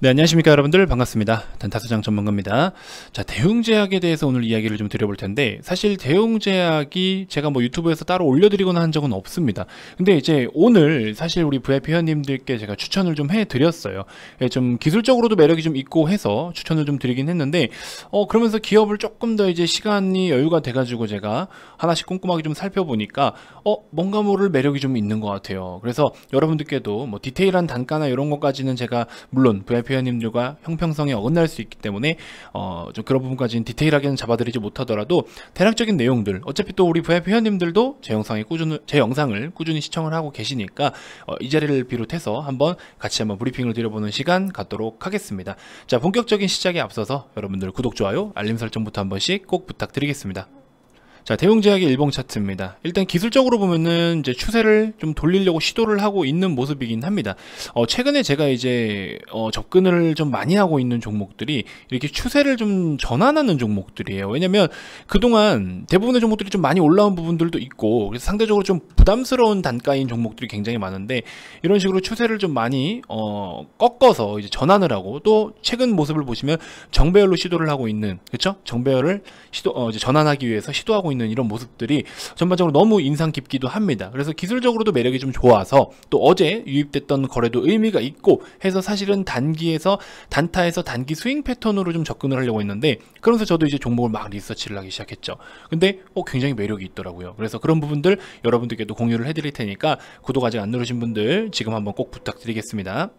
네, 안녕하십니까 여러분들 반갑습니다. 단타수장 전문가입니다. 자, 대웅제약에 대해서 오늘 이야기를 좀 드려볼 텐데 사실 대웅제약이 제가 뭐 유튜브에서 따로 올려드리거나 한 적은 없습니다. 근데 이제 오늘 사실 우리 VIP 회원님들께 제가 추천을 좀 해드렸어요. 예, 좀 기술적으로도 매력이 좀 있고 해서 추천을 좀 드리긴 했는데 어 그러면서 기업을 조금 더 이제 시간이 여유가 돼가지고 제가 하나씩 꼼꼼하게 좀 살펴보니까 어 뭔가 모를 매력이 좀 있는 것 같아요. 그래서 여러분들께도 뭐 디테일한 단가나 이런 것까지는 제가 물론 VIP 대표연임료가 형평성에 어긋날 수 있기 때문에 어, 좀 그런 부분까지는 디테일하게는 잡아드리지 못하더라도 대략적인 내용들 어차피 또 우리 회원님들도 제 영상에 꾸준 히제 영상을 꾸준히 시청을 하고 계시니까 어, 이 자리를 비롯해서 한번 같이 한번 브리핑을 드려보는 시간 갖도록 하겠습니다. 자 본격적인 시작에 앞서서 여러분들 구독 좋아요 알림 설정부터 한번씩 꼭 부탁드리겠습니다. 자, 대웅제약의 일봉 차트입니다. 일단 기술적으로 보면은 이제 추세를 좀 돌리려고 시도를 하고 있는 모습이긴 합니다. 어, 최근에 제가 이제 어, 접근을 좀 많이 하고 있는 종목들이 이렇게 추세를 좀 전환하는 종목들이에요. 왜냐면 그동안 대부분의 종목들이 좀 많이 올라온 부분들도 있고 그래서 상대적으로 좀 부담스러운 단가인 종목들이 굉장히 많은데 이런 식으로 추세를 좀 많이 어, 꺾어서 이제 전환을 하고 또 최근 모습을 보시면 정배열로 시도를 하고 있는 그렇죠? 정배열을 시도 어, 이제 전환하기 위해서 시도하고 있는 이런 모습들이 전반적으로 너무 인상 깊기도 합니다. 그래서 기술적으로도 매력이 좀 좋아서 또 어제 유입됐던 거래도 의미가 있고 해서 사실은 단기에서 단타에서 단기 스윙 패턴으로 좀 접근을 하려고 했는데 그러면서 저도 이제 종목을 막 리서치를 하기 시작했죠. 근데 어, 굉장히 매력이 있더라고요. 그래서 그런 부분들 여러분들께도 공유를 해드릴 테니까 구독 아직 안 누르신 분들 지금 한번 꼭 부탁드리겠습니다.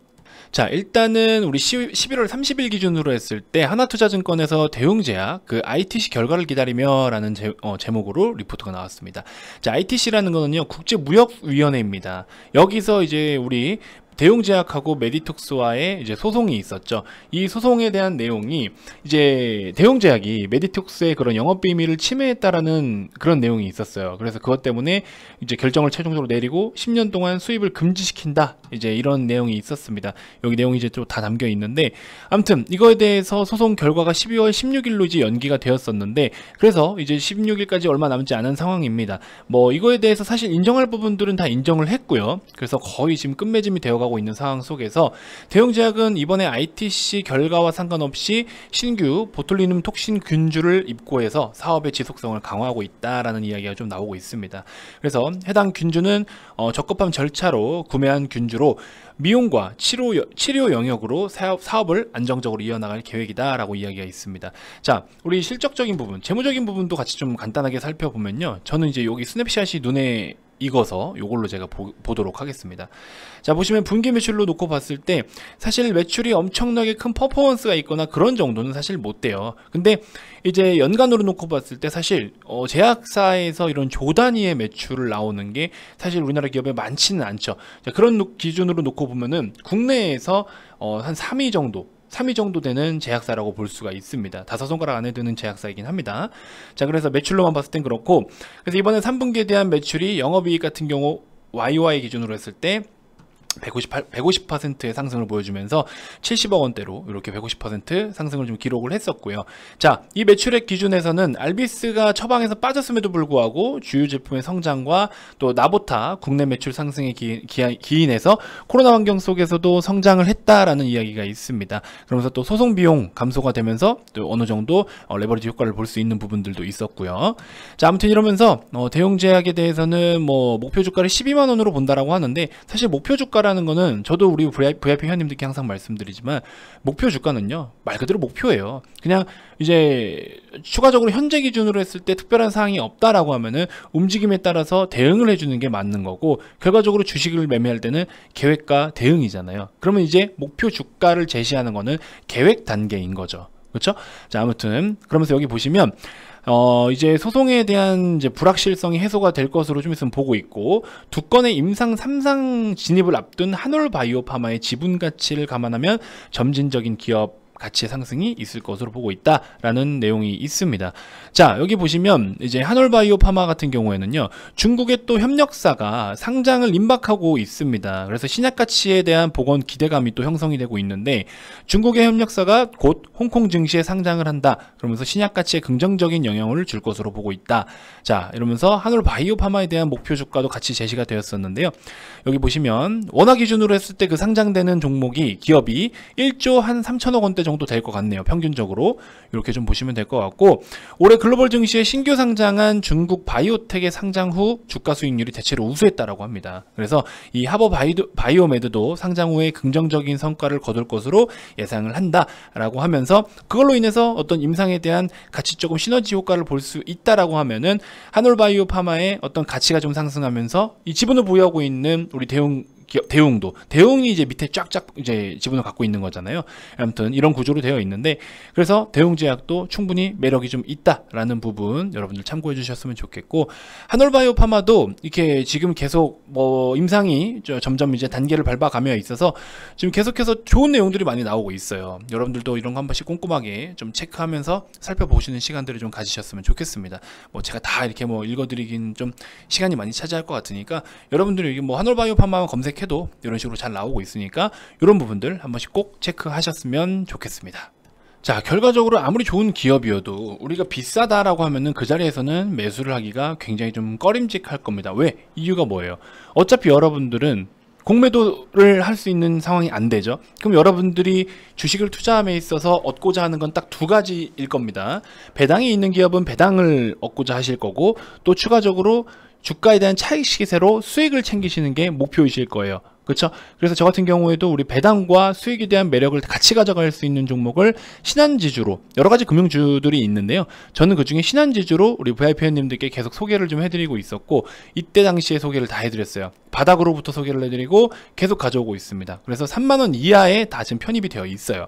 자 일단은 우리 11월 30일 기준으로 했을 때 하나투자증권에서 대웅제약 그 ITC 결과를 기다리며 라는 제, 어, 목으로 리포트가 나왔습니다 자 ITC라는 거는요 국제무역위원회입니다 여기서 이제 우리 대용제약하고 메디톡스와의 이제 소송이 있었죠. 이 소송에 대한 내용이 이제 대용제약이 메디톡스의 그런 영업 비밀을 침해했다라는 그런 내용이 있었어요. 그래서 그것 때문에 이제 결정을 최종적으로 내리고 10년 동안 수입을 금지시킨다. 이제 이런 내용이 있었습니다. 여기 내용이 이제 좀다 담겨 있는데 아무튼 이거에 대해서 소송 결과가 12월 16일로 이제 연기가 되었었는데 그래서 이제 16일까지 얼마 남지 않은 상황입니다. 뭐 이거에 대해서 사실 인정할 부분들은 다 인정을 했고요. 그래서 거의 지금 끝맺음이 되어가 나가고 있는 상황 속에서 대형 제약은 이번에 ITC 결과와 상관없이 신규 보툴리눔 톡신균주를 입고해서 사업의 지속성을 강화하고 있다라는 이야기가 좀 나오고 있습니다. 그래서 해당 균주는 어, 적급함 절차로 구매한 균주로 미용과 치료, 치료 영역으로 사업, 사업을 안정적으로 이어나갈 계획이다라고 이야기가 있습니다. 자, 우리 실적적인 부분, 재무적인 부분도 같이 좀 간단하게 살펴보면요. 저는 이제 여기 스냅샷이 눈에 익어서 이걸로 제가 보, 보도록 하겠습니다. 자 보시면 분기 매출로 놓고 봤을 때 사실 매출이 엄청나게 큰 퍼포먼스가 있거나 그런 정도는 사실 못 돼요. 근데 이제 연간으로 놓고 봤을 때 사실 어, 제약사에서 이런 조 단위의 매출을 나오는 게 사실 우리나라 기업에 많지는 않죠. 자, 그런 기준으로 놓고 보면은 국내에서 어, 한 3위 정도 3위 정도 되는 제약사라고 볼 수가 있습니다. 다섯 손가락 안에 드는 제약사이긴 합니다. 자, 그래서 매출로만 봤을 땐 그렇고, 그래서 이번에 3분기에 대한 매출이 영업이익 같은 경우 y y 기준으로 했을 때 158, 150%의 상승을 보여주면서 70억 원대로 이렇게 150% 상승을 좀 기록을 했었고요. 자, 이 매출액 기준에서는 알비스가 처방에서 빠졌음에도 불구하고 주요 제품의 성장과 또 나보타 국내 매출 상승에 기, 기 인해서 코로나 환경 속에서도 성장을 했다라는 이야기가 있습니다. 그러면서 또 소송 비용 감소가 되면서 또 어느 정도 어, 레버리지 효과를 볼 수 있는 부분들도 있었고요. 자, 아무튼 이러면서 어, 대용 제약에 대해서는 뭐 목표 주가를 12만 원으로 본다라고 하는데 사실 목표 주가를 주가라는 거는 저도 우리 VIP 회원님들께 항상 말씀드리지만 목표 주가는요 말 그대로 목표예요. 그냥 이제 추가적으로 현재 기준으로 했을 때 특별한 사항이 없다라고 하면은 움직임에 따라서 대응을 해주는 게 맞는 거고 결과적으로 주식을 매매할 때는 계획과 대응이잖아요. 그러면 이제 목표 주가를 제시하는 거는 계획 단계인 거죠. 그렇죠? 자 아무튼 그러면서 여기 보시면 어, 이제 소송에 대한 이제 불확실성이 해소가 될 것으로 좀 있으면 보고 있고 두 건의 임상 3상 진입을 앞둔 한올바이오파마의 지분 가치를 감안하면 점진적인 기업 가치의 상승이 있을 것으로 보고 있다라는 내용이 있습니다. 자 여기 보시면 이제 한올바이오 파마 같은 경우에는요 중국의 또 협력사가 상장을 임박하고 있습니다. 그래서 신약 가치에 대한 복원 기대감이 또 형성이 되고 있는데 중국의 협력사가 곧 홍콩 증시에 상장을 한다. 그러면서 신약 가치에 긍정적인 영향을 줄 것으로 보고 있다. 자 이러면서 한올바이오 파마에 대한 목표 주가도 같이 제시가 되었었는데요. 여기 보시면 원화 기준으로 했을 때 그 상장되는 종목이 기업이 1조 한 3천억 원대 정도 될 것 같네요. 평균적으로 이렇게 좀 보시면 될 것 같고 올해 글로벌 증시에 신규 상장한 중국 바이오텍의 상장 후 주가 수익률이 대체로 우수했다라고 합니다. 그래서 이 하버 바이오, 바이오메드도 상장 후에 긍정적인 성과를 거둘 것으로 예상을 한다라고 하면서 그걸로 인해서 어떤 임상에 대한 가치 조금 시너지 효과를 볼 수 있다라고 하면은 한올바이오 파마의 어떤 가치가 좀 상승하면서 이 지분을 보유하고 있는 우리 대형 기업, 대웅도 대웅이 이제 밑에 쫙쫙 이제 지분을 갖고 있는 거잖아요. 아무튼 이런 구조로 되어 있는데 그래서 대웅제약도 충분히 매력이 좀 있다라는 부분 여러분들 참고해 주셨으면 좋겠고 한올바이오 파마도 이렇게 지금 계속 뭐 임상이 점점 이제 단계를 밟아가며 있어서 지금 계속해서 좋은 내용들이 많이 나오고 있어요. 여러분들도 이런 거 한 번씩 꼼꼼하게 좀 체크하면서 살펴보시는 시간들을 좀 가지셨으면 좋겠습니다. 뭐 제가 다 이렇게 뭐 읽어드리긴 좀 시간이 많이 차지할 것 같으니까 여러분들이 뭐 한올바이오 파마 검색 검색해도 이런 식으로 잘 나오고 있으니까 이런 부분들 한 번씩 꼭 체크하셨으면 좋겠습니다. 자 결과적으로 아무리 좋은 기업이어도 우리가 비싸다라고 하면은 그 자리에서는 매수를 하기가 굉장히 좀 꺼림직할 겁니다 왜 이유가 뭐예요 어차피 여러분들은 공매도를 할 수 있는 상황이 안 되죠 그럼 여러분들이 주식을 투자함에 있어서 얻고자 하는 건 딱 두 가지일 겁니다 배당이 있는 기업은 배당을 얻고자 하실 거고 또 추가적으로 주가에 대한 차익 시세로 수익을 챙기시는 게 목표이실 거예요. 그렇죠? 그래서 저 같은 경우에도 우리 배당과 수익에 대한 매력을 같이 가져갈 수 있는 종목을 신한지주로 여러 가지 금융주들이 있는데요. 저는 그중에 신한지주로 우리 VIP 회원님들께 계속 소개를 좀 해드리고 있었고 이때 당시에 소개를 다 해드렸어요. 바닥으로부터 소개를 해드리고 계속 가져오고 있습니다. 그래서 3만 원 이하에 다 지금 편입이 되어 있어요.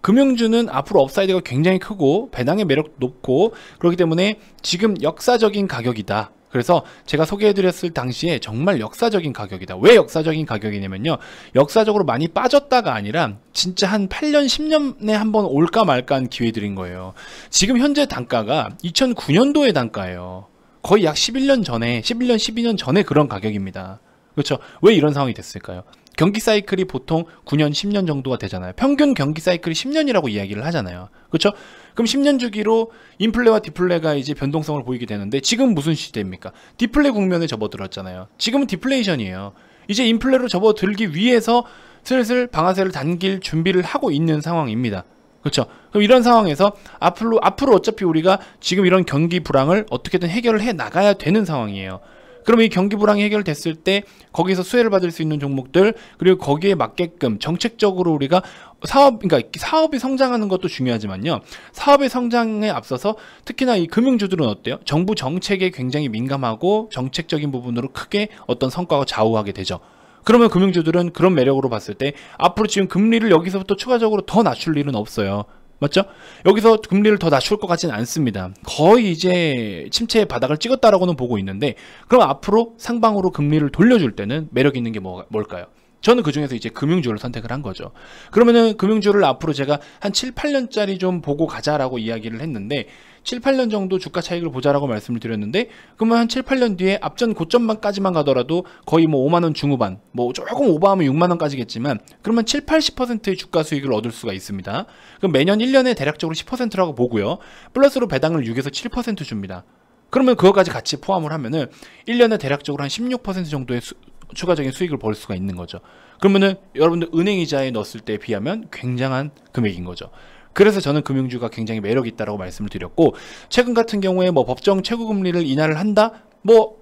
금융주는 앞으로 업사이드가 굉장히 크고 배당의 매력 높고 그렇기 때문에 지금 역사적인 가격이다. 그래서 제가 소개해드렸을 당시에 정말 역사적인 가격이다. 왜 역사적인 가격이냐면요. 역사적으로 많이 빠졌다가 아니라 진짜 한 8년, 10년에 한번 올까 말까 한기회 드린 거예요. 지금 현재 단가가 2009년도의 단가예요. 거의 약 11년 전에, 11년, 12년 전에 그런 가격입니다. 그렇죠. 왜 이런 상황이 됐을까요? 경기 사이클이 보통 9년, 10년 정도가 되잖아요. 평균 경기 사이클이 10년이라고 이야기를 하잖아요. 그렇죠? 그럼 10년 주기로 인플레와 디플레가 이제 변동성을 보이게 되는데 지금 무슨 시대입니까? 디플레 국면에 접어들었잖아요. 지금은 디플레이션이에요. 이제 인플레로 접어들기 위해서 슬슬 방아쇠를 당길 준비를 하고 있는 상황입니다. 그렇죠. 그럼 이런 상황에서 앞으로 앞으로 어차피 우리가 지금 이런 경기 불황을 어떻게든 해결을 해 나가야 되는 상황이에요. 그럼 이 경기 불황이 해결됐을 때 거기서 수혜를 받을 수 있는 종목들 그리고 거기에 맞게끔 정책적으로 우리가 사업 그러니까 사업이 성장하는 것도 중요하지만요. 사업의 성장에 앞서서 특히나 이 금융주들은 어때요? 정부 정책에 굉장히 민감하고 정책적인 부분으로 크게 어떤 성과가 좌우하게 되죠. 그러면 금융주들은 그런 매력으로 봤을 때 앞으로 지금 금리를 여기서부터 추가적으로 더 낮출 일은 없어요. 맞죠? 여기서 금리를 더 낮출 것 같지는 않습니다. 거의 이제 침체의 바닥을 찍었다라고는 보고 있는데 그럼 앞으로 상방으로 금리를 돌려줄 때는 매력 있는 게 뭐, 뭘까요? 저는 그중에서 이제 금융주를 선택을 한 거죠. 그러면은 금융주를 앞으로 제가 한 7, 8년짜리 좀 보고 가자라고 이야기를 했는데 7, 8년 정도 주가 차익을 보자라고 말씀을 드렸는데 그러면 한 7, 8년 뒤에 앞전 고점만까지만 가더라도 거의 뭐 5만 원 중후반, 뭐 조금 오버하면 6만 원까지겠지만 그러면 7, 80%의 주가 수익을 얻을 수가 있습니다. 그럼 매년 1년에 대략적으로 10%라고 보고요. 플러스로 배당을 6에서 7% 줍니다. 그러면 그것까지 같이 포함을 하면은 1년에 대략적으로 한 16% 정도의 수, 추가적인 수익을 벌 수가 있는 거죠. 그러면은 여러분들 은행 이자에 넣었을 때 비하면 굉장한 금액인 거죠. 그래서 저는 금융주가 굉장히 매력이 있다라고 말씀을 드렸고 최근 같은 경우에 뭐 법정 최고 금리를 인하를 한다. 뭐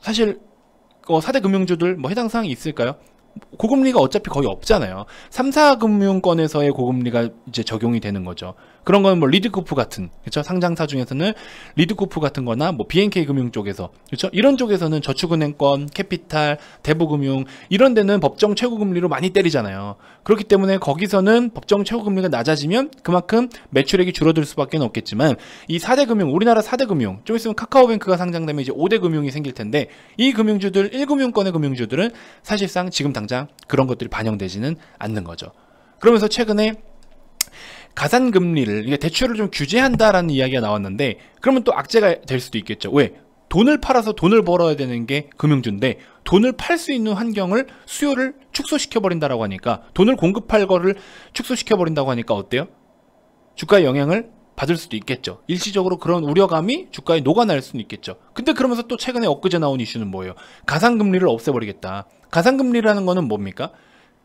사실 어, 뭐 4대 금융주들 뭐 해당 사항이 있을까요? 고금리가 어차피 거의 없잖아요. 3, 4금융권에서의 고금리가 이제 적용이 되는 거죠. 그런 거는 뭐 리드코프 같은 그렇죠 상장사 중에서는 리드코프 같은거나 뭐 BNK 금융 쪽에서 그렇죠 이런 쪽에서는 저축은행권, 캐피탈, 대부금융 이런 데는 법정 최고금리로 많이 때리잖아요. 그렇기 때문에 거기서는 법정 최고금리가 낮아지면 그만큼 매출액이 줄어들 수밖에 없겠지만 이 4대 금융 우리나라 4대 금융 좀 있으면 카카오뱅크가 상장되면 이제 5대 금융이 생길 텐데 이 금융주들 1금융권의 금융주들은 사실상 지금 당장 그런 것들이 반영되지는 않는 거죠. 그러면서 최근에 가산 금리를 이게 대출을 좀 규제한다라는 이야기가 나왔는데 그러면 또 악재가 될 수도 있겠죠. 왜? 돈을 팔아서 돈을 벌어야 되는 게 금융주인데 돈을 팔 수 있는 환경을 수요를 축소시켜 버린다라고 하니까 돈을 공급할 거를 축소시켜 버린다고 하니까 어때요? 주가에 영향을 받을 수도 있겠죠. 일시적으로 그런 우려감이 주가에 녹아날 수는 있겠죠. 근데 그러면서 또 최근에 엊그제 나온 이슈는 뭐예요? 가상금리를 없애버리겠다. 가상금리라는 거는 뭡니까?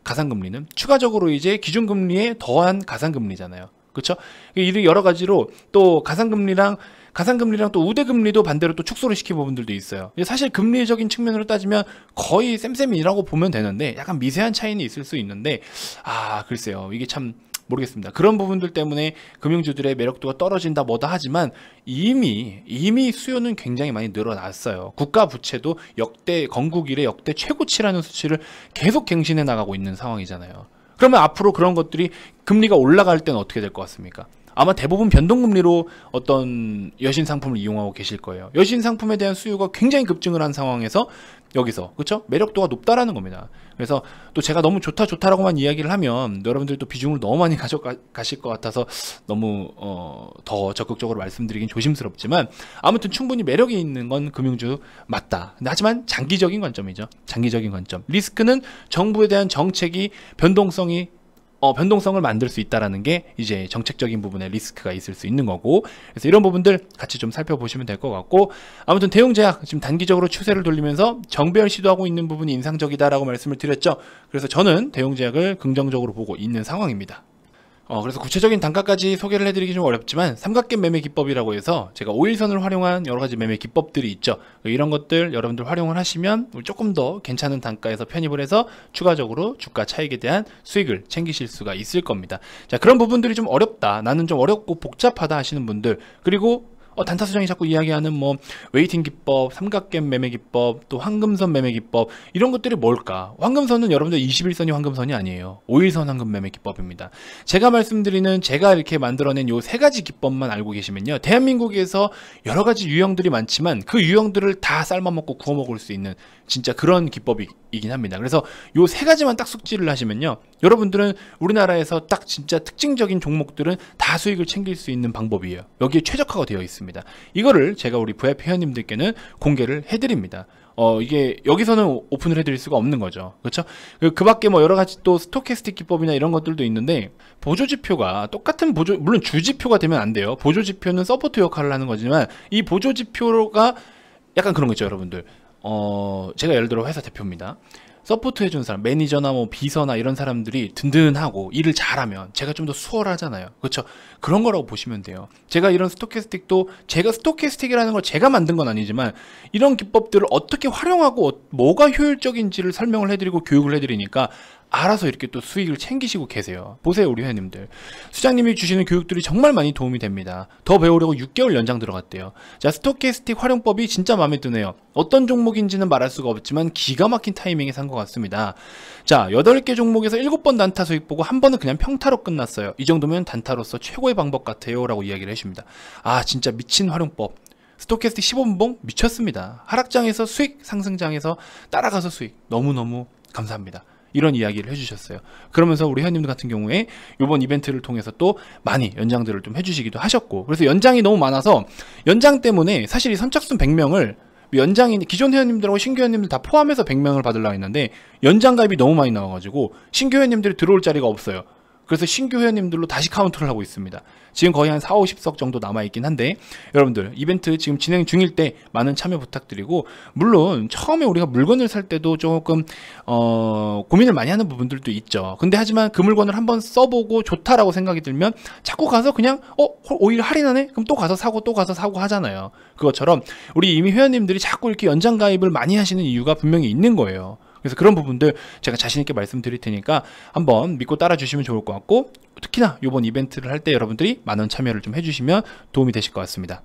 가상금리는 추가적으로 이제 기준금리에 더한 가상금리잖아요. 그렇죠? 이 여러 가지로 또 가상금리랑 가상금리랑 또 우대금리도 반대로 또 축소를 시킨 부분들도 있어요. 사실 금리적인 측면으로 따지면 거의 쌤쌤이라고 보면 되는데 약간 미세한 차이는 있을 수 있는데 아 글쎄요 이게 참 모르겠습니다. 그런 부분들 때문에 금융주들의 매력도가 떨어진다 뭐다 하지만 이미 이미 수요는 굉장히 많이 늘어났어요. 국가 부채도 역대 건국 이래 역대 최고치라는 수치를 계속 갱신해 나가고 있는 상황이잖아요. 그러면 앞으로 그런 것들이 금리가 올라갈 때는 어떻게 될 것 같습니까? 아마 대부분 변동금리로 어떤 여신 상품을 이용하고 계실 거예요. 여신 상품에 대한 수요가 굉장히 급증을 한 상황에서 여기서 그렇죠? 매력도가 높다라는 겁니다. 그래서 또 제가 너무 좋다 좋다라고만 이야기를 하면 여러분들 또 비중을 너무 많이 가져가실 것 같아서 너무 어, 더 적극적으로 말씀드리긴 조심스럽지만 아무튼 충분히 매력이 있는 건 금융주 맞다. 하지만 장기적인 관점이죠. 장기적인 관점. 리스크는 정부에 대한 정책이 변동성이 어, 변동성을 만들 수 있다라는 게 이제 정책적인 부분에 리스크가 있을 수 있는 거고 그래서 이런 부분들 같이 좀 살펴보시면 될 것 같고 아무튼 대응제약 지금 단기적으로 추세를 돌리면서 정배열 시도하고 있는 부분이 인상적이다라고 말씀을 드렸죠 그래서 저는 대응제약을 긍정적으로 보고 있는 상황입니다 어, 그래서 구체적인 단가까지 소개를 해드리기 좀 어렵지만 삼각김 매매 기법이라고 해서 제가 오일선을 활용한 여러 가지 매매 기법들이 있죠. 이런 것들 여러분들 활용을 하시면 조금 더 괜찮은 단가에서 편입을 해서 추가적으로 주가 차익에 대한 수익을 챙기실 수가 있을 겁니다. 자, 그런 부분들이 좀 어렵다. 나는 좀 어렵고 복잡하다 하시는 분들 그리고 어, 단타수장이 자꾸 이야기하는 뭐 웨이팅 기법, 삼각겜 매매 기법, 또 황금선 매매 기법 이런 것들이 뭘까? 황금선은 여러분들 21선이 황금선이 아니에요. 5일선 황금 매매 기법입니다. 제가 말씀드리는 제가 이렇게 만들어낸 요 세 가지 기법만 알고 계시면요. 대한민국에서 여러 가지 유형들이 많지만 그 유형들을 다 삶아먹고 구워먹을 수 있는 진짜 그런 기법이긴 합니다. 그래서 요 세 가지만 딱 숙지를 하시면요. 여러분들은 우리나라에서 딱 진짜 특징적인 종목들은 다 수익을 챙길 수 있는 방법이에요. 여기에 최적화가 되어 있습니다. 이거를 제가 우리 VIP 회원님들께는 공개를 해드립니다. 어 이게 여기서는 오픈을 해드릴 수가 없는 거죠 그렇죠 그, 그, 밖에 뭐 여러 가지 또 스토캐스틱 기법이나 이런 것들도 있는데 보조 지표가 똑같은 보조 물론 주 지표가 되면 안 돼요 보조 지표는 서포트 역할을 하는 거지만 이 보조 지표가 약간 그런 거죠 여러분들 어 제가 예를 들어 회사 대표입니다. 서포트 해주는 사람, 매니저나 뭐 비서나 이런 사람들이 든든하고 일을 잘하면 제가 좀 더 수월하잖아요. 그렇죠? 그런 거라고 보시면 돼요. 제가 이런 스토캐스틱도 제가 스토캐스틱이라는 걸 제가 만든 건 아니지만 이런 기법들을 어떻게 활용하고 어, 뭐가 효율적인지를 설명을 해드리고 교육을 해드리니까 알아서 이렇게 또 수익을 챙기시고 계세요. 보세요, 우리 회원님들. 수장님이 주시는 교육들이 정말 많이 도움이 됩니다. 더 배우려고 6개월 연장 들어갔대요. 자, 스토케스틱 활용법이 진짜 마음에 드네요. 어떤 종목인지는 말할 수가 없지만 기가 막힌 타이밍에 산 것 같습니다. 자, 8개 종목에서 7번 단타 수익 보고 한 번은 그냥 평타로 끝났어요. 이 정도면 단타로서 최고의 방법 같아요. 라고 이야기를 해줍니다. 아, 진짜 미친 활용법. 스토케스틱 15분봉 미쳤습니다. 하락장에서 수익, 상승장에서 따라가서 수익. 너무너무 감사합니다. 이런 이야기를 해주셨어요. 그러면서 우리 회원님들 같은 경우에 이번 이벤트를 통해서 또 많이 연장들을 좀 해주시기도 하셨고 그래서 연장이 너무 많아서 연장 때문에 사실 이 선착순 100명을 연장인 기존 회원님들하고 신규 회원님들 다 포함해서 100명을 받으려고 했는데 연장 가입이 너무 많이 나와가지고 신규 회원님들이 들어올 자리가 없어요. 그래서 신규 회원님들로 다시 카운트를 하고 있습니다. 지금 거의 한 4, 50석 정도 남아있긴 한데 여러분들 이벤트 지금 진행 중일 때 많은 참여 부탁드리고 물론 처음에 우리가 물건을 살 때도 조금 어, 고민을 많이 하는 부분들도 있죠. 근데 하지만 그 물건을 한번 써보고 좋다라고 생각이 들면 자꾸 가서 그냥 어? 오히려 할인하네? 그럼 또 가서 사고 또 가서 사고 하잖아요. 그것처럼 우리 이미 회원님들이 자꾸 이렇게 연장 가입을 많이 하시는 이유가 분명히 있는 거예요. 그래서 그런 부분들 제가 자신있게 말씀드릴 테니까 한번 믿고 따라주시면 좋을 것 같고 특히나 이번 이벤트를 할 때 여러분들이 많은 참여를 좀 해주시면 도움이 되실 것 같습니다.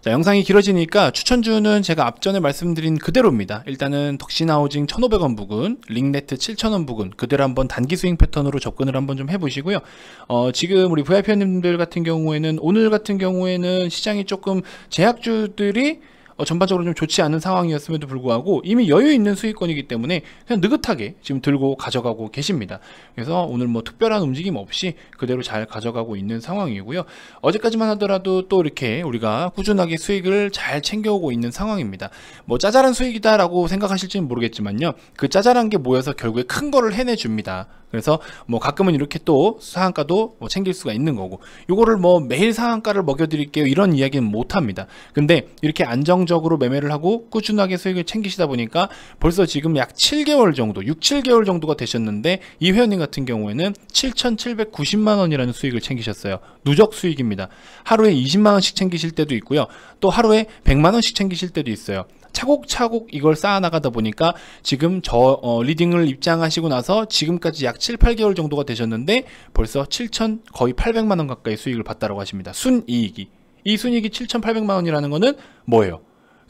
자 영상이 길어지니까 추천주는 제가 앞전에 말씀드린 그대로입니다 일단은 덕신하우징 1500원 부근 링네트 7000원 부근 그대로 한번 단기 스윙 패턴으로 접근을 한번 좀 해보시고요 어, 지금 우리 VIP님들 회원 같은 경우에는 오늘 같은 경우에는 시장이 조금 제약주들이 어, 전반적으로 좀 좋지 않은 상황이었음에도 불구하고 이미 여유 있는 수익권이기 때문에 그냥 느긋하게 지금 들고 가져가고 계십니다. 그래서 오늘 뭐 특별한 움직임 없이 그대로 잘 가져가고 있는 상황이고요. 어제까지만 하더라도 또 이렇게 우리가 꾸준하게 수익을 잘 챙겨오고 있는 상황입니다. 뭐 짜잘한 수익이다라고 생각하실지는 모르겠지만요. 그 짜잘한 게 모여서 결국에 큰 거를 해내줍니다. 그래서 뭐 가끔은 이렇게 또 상한가도 뭐 챙길 수가 있는 거고 요거를 뭐 매일 상한가를 먹여드릴게요 이런 이야기는 못합니다 근데 이렇게 안정적으로 매매를 하고 꾸준하게 수익을 챙기시다 보니까 벌써 지금 약 7개월 정도 6, 7개월 정도가 되셨는데 이 회원님 같은 경우에는 7,790만원이라는 수익을 챙기셨어요 누적 수익입니다 하루에 20만원씩 챙기실 때도 있고요 또 하루에 100만원씩 챙기실 때도 있어요 차곡차곡 이걸 쌓아나가다 보니까 지금 저 어, 리딩을 입장하시고 나서 지금까지 약 7, 8개월 정도가 되셨는데 벌써 7천 거의 800만 원 가까이 수익을 봤다고 하십니다. 순이익이. 이 순이익이 7,800만 원이라는 거는 뭐예요?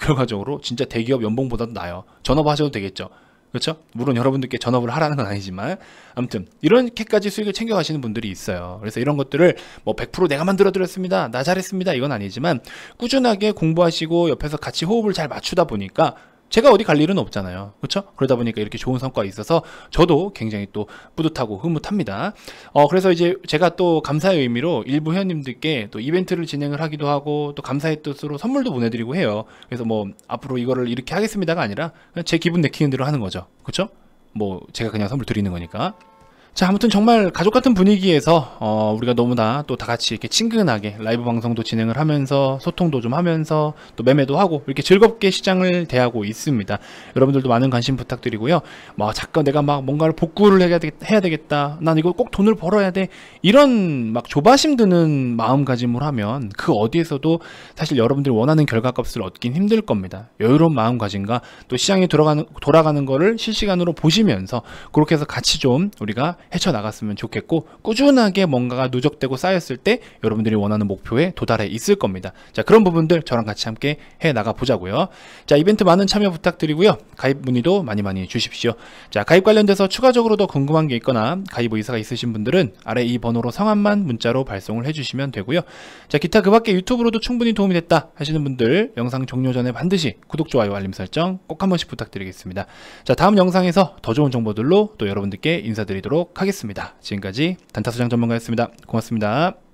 결과적으로 진짜 대기업 연봉보다도 나아요. 전업하셔도 되겠죠. 그렇죠? 물론 여러분들께 전업을 하라는 건 아니지만 아무튼 이렇게까지 수익을 챙겨 가시는 분들이 있어요. 그래서 이런 것들을 뭐 100% 내가 만들어 드렸습니다. 나 잘했습니다. 이건 아니지만 꾸준하게 공부하시고 옆에서 같이 호흡을 잘 맞추다 보니까 제가 어디 갈 일은 없잖아요. 그렇죠? 그러다 보니까 이렇게 좋은 성과가 있어서 저도 굉장히 또 뿌듯하고 흐뭇합니다. 어, 그래서 이제 제가 또 감사의 의미로 일부 회원님들께 또 이벤트를 진행을 하기도 하고 또 감사의 뜻으로 선물도 보내드리고 해요. 그래서 뭐 앞으로 이거를 이렇게 하겠습니다가 아니라 제 기분 내키는 대로 하는 거죠. 그렇죠? 뭐 제가 그냥 선물 드리는 거니까. 자, 아무튼 정말 가족 같은 분위기에서 어, 우리가 너무나 또 다 같이 이렇게 친근하게 라이브 방송도 진행을 하면서 소통도 좀 하면서 또 매매도 하고 이렇게 즐겁게 시장을 대하고 있습니다. 여러분들도 많은 관심 부탁드리고요. 뭐 잠깐 내가 막 뭔가를 복구를 해야, 되겠, 해야 되겠다. 난 이거 꼭 돈을 벌어야 돼. 이런 막 조바심 드는 마음가짐을 하면 그 어디에서도 사실 여러분들이 원하는 결과값을 얻긴 힘들 겁니다. 여유로운 마음가짐과 또 시장에 들어가는 돌아가는 거를 실시간으로 보시면서 그렇게 해서 같이 좀 우리가 헤쳐나갔으면 좋겠고 꾸준하게 뭔가가 누적되고 쌓였을 때 여러분들이 원하는 목표에 도달해 있을 겁니다. 자 그런 부분들 저랑 같이 함께 해나가 보자고요. 자 이벤트 많은 참여 부탁드리고요. 가입 문의도 많이 많이 주십시오. 자 가입 관련돼서 추가적으로 더 궁금한 게 있거나 가입 의사가 있으신 분들은 아래 이 번호로 성함만 문자로 발송을 해주시면 되고요. 자 기타 그 밖에 유튜브로도 충분히 도움이 됐다 하시는 분들 영상 종료 전에 반드시 구독, 좋아요, 알림 설정 꼭 한 번씩 부탁드리겠습니다. 자 다음 영상에서 더 좋은 정보들로 또 여러분들께 인사드리도록 하겠습니다 지금까지 단타소장 전문가였습니다. 고맙습니다.